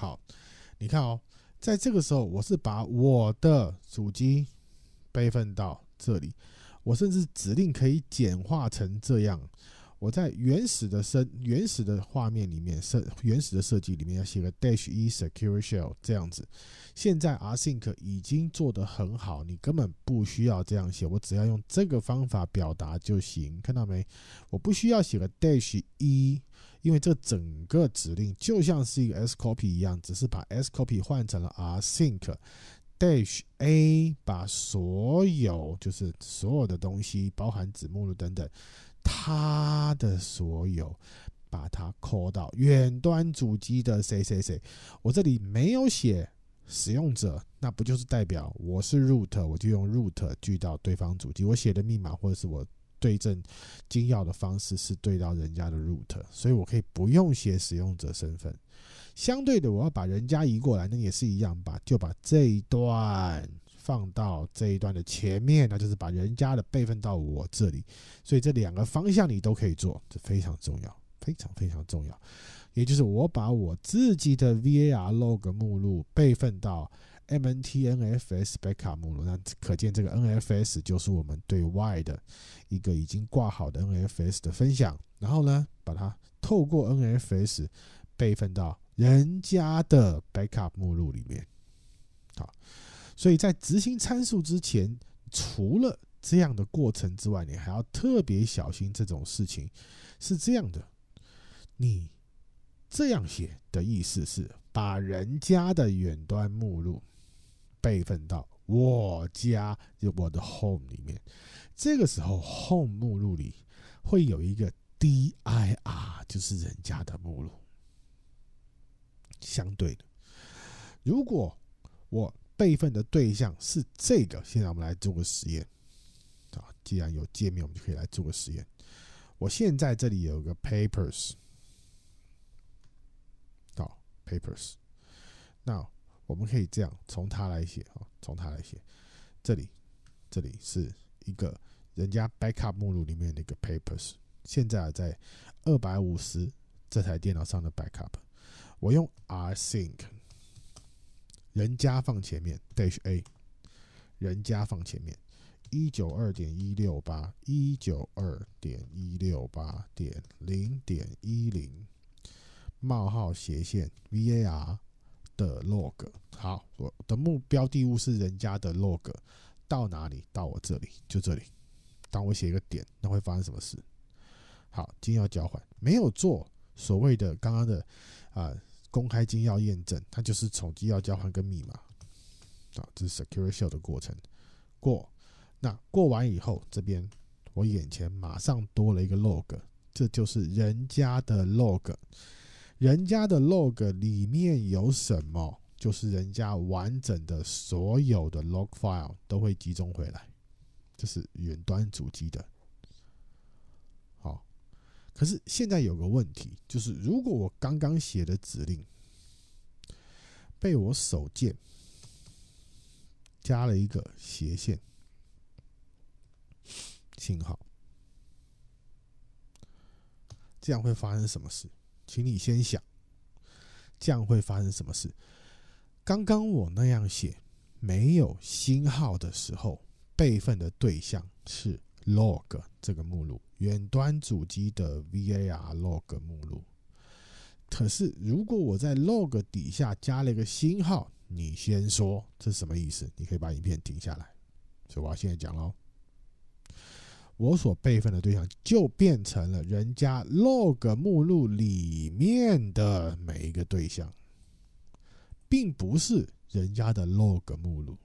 好，你看哦，在这个时候，我是把我的主机备份到这里。我甚至指令可以简化成这样。我在原始的设原始的画面里面设原始的设计里面要写个 dash e secure shell 这样子。现在 async 已经做得很好，你根本不需要这样写，我只要用这个方法表达就行。看到没？我不需要写个 dash e。因为这整个指令就像是一个 s copy 一样，只是把 s copy 换成了 r sync dash a，把所有就是所有的东西，包含子目录等等，它的所有，把它 call 到远端主机的谁谁谁。我这里没有写使用者，那不就是代表我是 root，我就用 root 聚到对方主机。我写的密码或者是我对阵金要的方式是对到人家的 root，所以我可以不用写使用者身份。相对的，我要把人家移过来，那也是一样吧？就把这一段放到这一段的前面，那就是把人家的备份到我这里。所以这两个方向你都可以做，这非常重要，非常非常重要。也就是我把我自己的 var log 目录备份到。mntnfs backup 目录，那可见这个 NFS 就是我们对外的一个已经挂好的 NFS 的分享。然后呢，把它透过 NFS 备份到人家的 backup 目录里面。好，所以在执行参数之前，除了这样的过程之外，你还要特别小心这种事情。是这样的，你这样写的意思是把人家的远端目录。备份到我家，就我的 home 里面。这个时候，home 目录里会有一个 dir，就是人家的目录。相对的，如果我备份的对象是这个，现在我们来做个实验。啊，既然有界面，我们就可以来做个实验。我现在这里有个 papers，好 papers，那。我们可以这样从它来写啊，从它来写。这里，这里是一个人家 backup 目录里面的一个 papers，现在啊在二百五十这台电脑上的 backup。我用 rsync，人家放前面 dash a，人家放前面一九二点一六八一九二点一六八点零点一零冒号斜线 var。的 log 好，我的目标地物是人家的 log，到哪里？到我这里，就这里。当我写一个点，那会发生什么事？好，金钥交换没有做所谓的刚刚的啊公开金钥验证，它就是从金钥交换跟密码。好，这是 secure shell 的过程过。那过完以后，这边我眼前马上多了一个 log，这就是人家的 log。人家的 log 里面有什么？就是人家完整的所有的 log file 都会集中回来，这是远端主机的。好，可是现在有个问题，就是如果我刚刚写的指令被我手贱加了一个斜线，信号，这样会发生什么事？请你先想，这样会发生什么事？刚刚我那样写，没有星号的时候，备份的对象是 log 这个目录，远端主机的 var log 目录。可是如果我在 log 底下加了一个星号，你先说这是什么意思？你可以把影片停下来，所以我要现在讲喽。我所备份的对象就变成了人家 log 目录里面的每一个对象，并不是人家的 log 目录。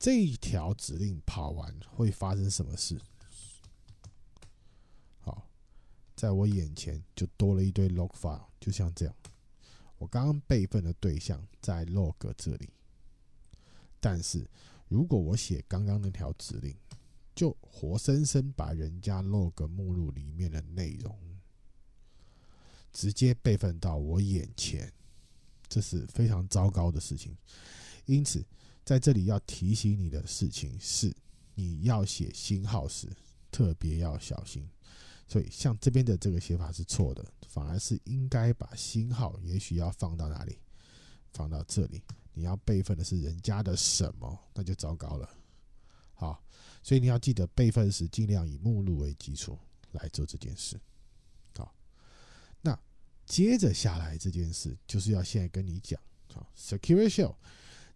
这一条指令跑完会发生什么事？好，在我眼前就多了一堆 log file，就像这样。我刚刚备份的对象在 log 这里，但是如果我写刚刚那条指令。就活生生把人家 log 目录里面的内容直接备份到我眼前，这是非常糟糕的事情。因此，在这里要提醒你的事情是，你要写星号时特别要小心。所以，像这边的这个写法是错的，反而是应该把星号也许要放到哪里？放到这里。你要备份的是人家的什么？那就糟糕了。啊，所以你要记得备份时尽量以目录为基础来做这件事。好，那接着下来这件事就是要现在跟你讲，好，Secure Shell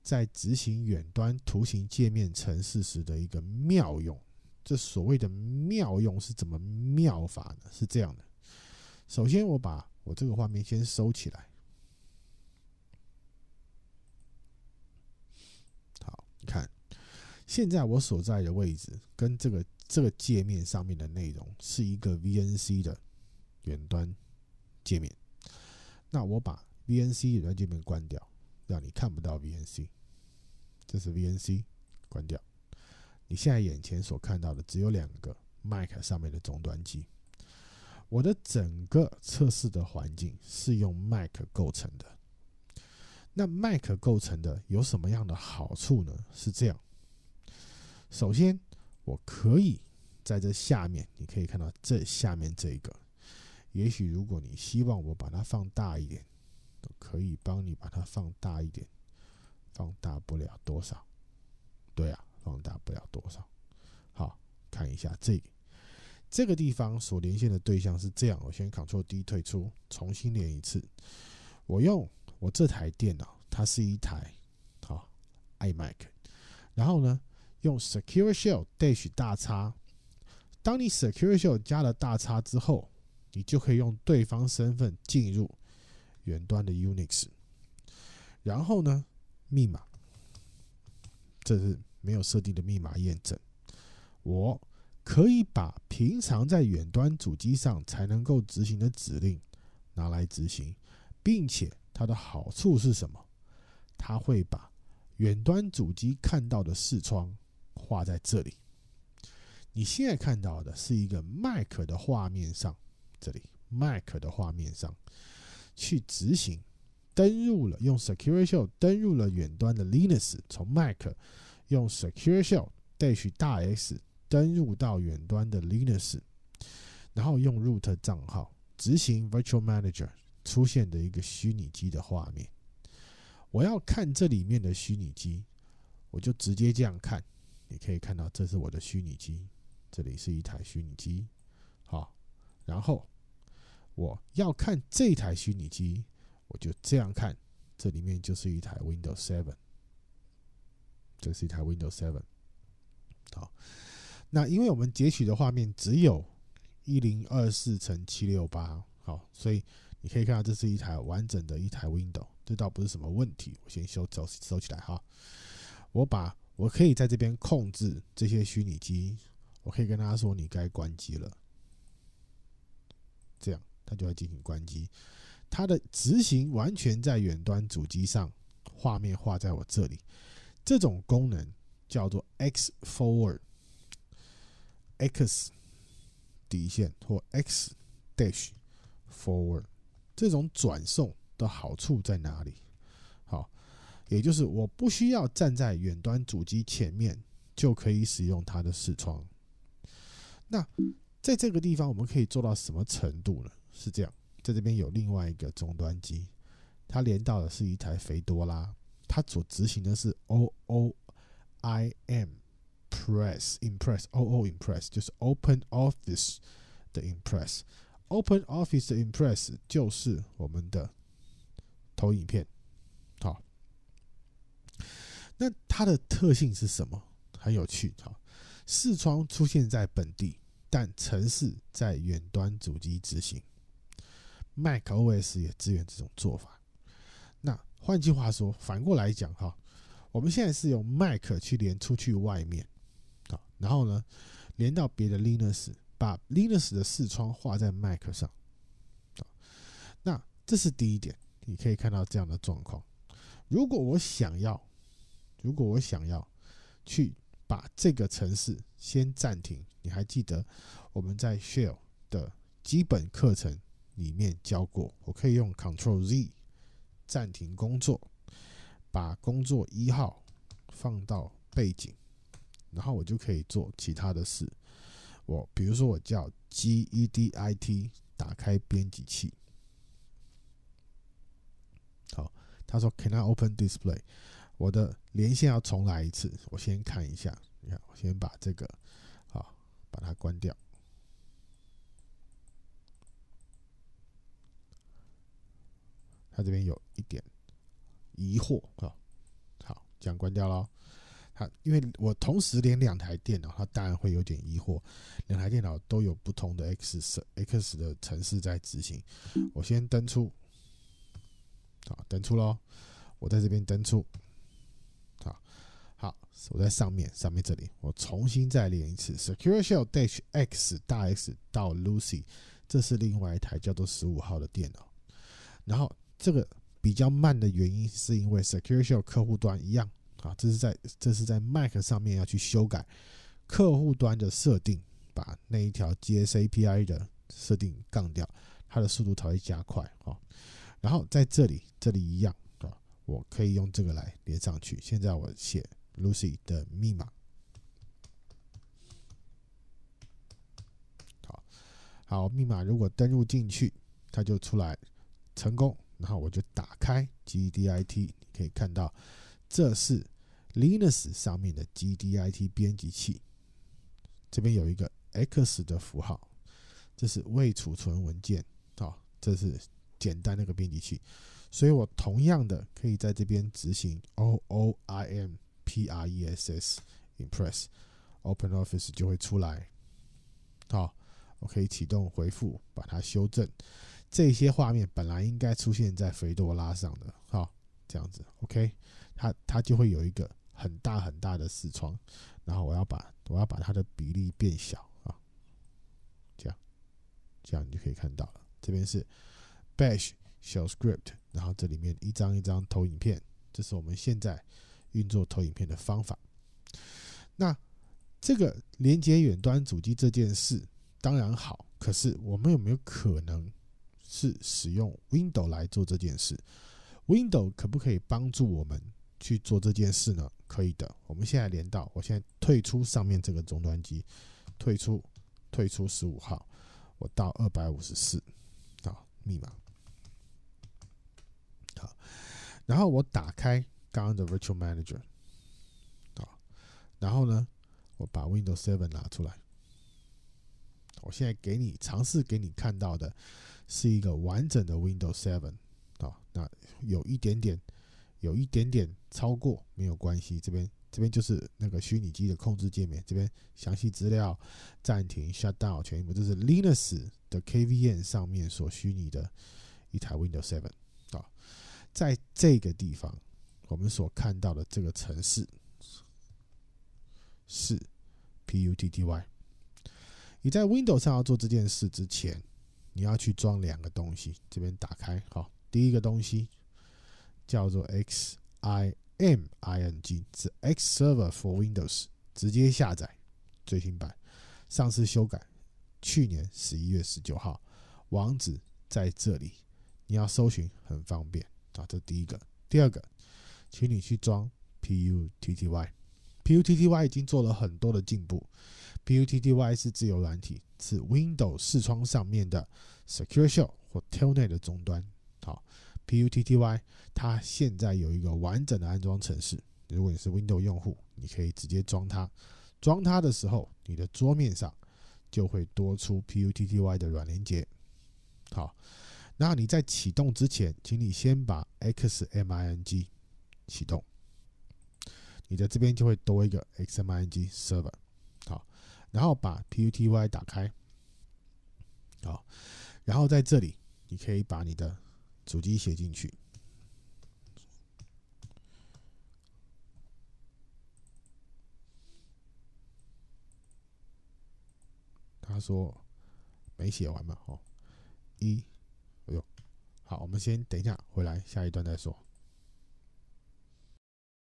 在执行远端图形界面程式时的一个妙用。这所谓的妙用是怎么妙法呢？是这样的，首先我把我这个画面先收起来。现在我所在的位置跟这个这个界面上面的内容是一个 VNC 的远端界面。那我把 VNC 端界面关掉，让你看不到 VNC。这是 VNC 关掉。你现在眼前所看到的只有两个 Mac 上面的终端机。我的整个测试的环境是用 Mac 构成的。那 Mac 构成的有什么样的好处呢？是这样。首先，我可以在这下面，你可以看到这下面这一个。也许如果你希望我把它放大一点，我可以帮你把它放大一点，放大不了多少。对啊，放大不了多少。好，看一下这个。这个地方所连线的对象是这样。我先 Ctrl D 退出，重新连一次。我用我这台电脑，它是一台好 iMac，然后呢？用 Secure Shell dash 大叉。当你 Secure Shell 加了大叉之后，你就可以用对方身份进入远端的 Unix。然后呢，密码，这是没有设定的密码验证。我可以把平常在远端主机上才能够执行的指令拿来执行，并且它的好处是什么？它会把远端主机看到的视窗。画在这里。你现在看到的是一个 Mac 的画面上，这里 Mac 的画面上去执行登入了，用 Secure Shell 登入了远端的 Linux。从 Mac 用 Secure Shell s 去大 S 登入到远端的 Linux，然后用 root 账号执行 Virtual Manager，出现的一个虚拟机的画面。我要看这里面的虚拟机，我就直接这样看。你可以看到，这是我的虚拟机，这里是一台虚拟机，好，然后我要看这台虚拟机，我就这样看，这里面就是一台 Windows Seven，这是一台 Windows Seven，好，那因为我们截取的画面只有一零二四乘七六八，好，所以你可以看到，这是一台完整的一台 Windows，这倒不是什么问题，我先收收收起来哈，我把。我可以在这边控制这些虚拟机，我可以跟他说你该关机了，这样他就会进行关机。它的执行完全在远端主机上，画面画在我这里。这种功能叫做 X forward X 线或 X dash forward。这种转送的好处在哪里？好。也就是我不需要站在远端主机前面就可以使用它的视窗。那在这个地方我们可以做到什么程度呢？是这样，在这边有另外一个终端机，它连到的是一台肥多拉，它所执行的是 O O I M Press Impress O O Impress，就是 Open Office 的 Impress，Open Office 的 Impress 就是我们的投影片。那它的特性是什么？很有趣，哈。视窗出现在本地，但城市在远端主机执行。Mac OS 也支援这种做法。那换句话说，反过来讲，哈，我们现在是用 Mac 去连出去外面，啊，然后呢，连到别的 Linux，把 Linux 的视窗画在 Mac 上，那这是第一点，你可以看到这样的状况。如果我想要。如果我想要去把这个城市先暂停，你还记得我们在 Shell 的基本课程里面教过，我可以用 Control Z 暂停工作，把工作一号放到背景，然后我就可以做其他的事。我比如说我叫 G E D I T 打开编辑器，好，他说 Can I open display？我的连线要重来一次，我先看一下。你看，我先把这个好，把它关掉。他这边有一点疑惑啊。好，这样关掉喽。他因为我同时连两台电脑，他当然会有点疑惑。两台电脑都有不同的 X X 的城市在执行。我先登出，好，登出喽。我在这边登出。好，我在上面，上面这里，我重新再连一次，secureshell dash x 大 X 到 Lucy，这是另外一台叫做十五号的电脑。然后这个比较慢的原因是因为 secureshell 客户端一样，啊，这是在这是在 Mac 上面要去修改客户端的设定，把那一条 g s a p i 的设定杠掉，它的速度才会加快。哦。然后在这里这里一样啊，我可以用这个来连上去。现在我写。Lucy 的密码，好好密码。如果登入进去，它就出来成功。然后我就打开 G D I T，你可以看到这是 Linux 上面的 G D I T 编辑器。这边有一个 X 的符号，这是未储存文件。好，这是简单那个编辑器，所以我同样的可以在这边执行 O O I M。P R E S S, Impress, OpenOffice 就会出来。好我可以启动回复，把它修正。这些画面本来应该出现在肥多拉上的。好，这样子，OK，它它就会有一个很大很大的视窗。然后我要把我要把它的比例变小啊，这样，这样你就可以看到了。这边是 bash 小 script，然后这里面一张一张投影片。这是我们现在。运作投影片的方法。那这个连接远端主机这件事当然好，可是我们有没有可能是使用 w i n d o w 来做这件事？w i n d o w 可不可以帮助我们去做这件事呢？可以的。我们现在连到，我现在退出上面这个终端机，退出，退出十五号，我到二百五十四，好，密码，好，然后我打开。刚刚的 Virtual Manager，好，然后呢，我把 Windows Seven 拿出来，我现在给你尝试给你看到的，是一个完整的 Windows Seven，啊，那有一点点，有一点点超过没有关系，这边这边就是那个虚拟机的控制界面，这边详细资料，暂停、Shutdown 全部都是 Linux 的 KVM 上面所虚拟的一台 Windows Seven，啊，在这个地方。我们所看到的这个城市是 P U T T Y。你在 Windows 上要做这件事之前，你要去装两个东西。这边打开，好，第一个东西叫做 X I M I N G，是 X Server for Windows，直接下载最新版，上次修改去年十一月十九号，网址在这里，你要搜寻很方便。啊，这第一个，第二个。请你去装 p u t t y，p u t t y 已经做了很多的进步。p u t t y 是自由软体，是 Windows 视窗上面的 Secure Shell 或 Telnet 的终端。好，p u t t y 它现在有一个完整的安装程式。如果你是 Windows 用户，你可以直接装它。装它的时候，你的桌面上就会多出 p u t t y 的软连接。好，那你在启动之前，请你先把 x m i n g。启动，你的这边就会多一个 x m i g server，好，然后把 putty 打开，好，然后在这里你可以把你的主机写进去。他说没写完嘛，哦，一，哎呦，好，我们先等一下回来下一段再说。